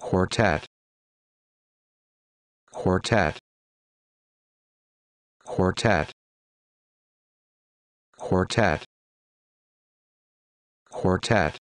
quartet quartet quartet quartet quartet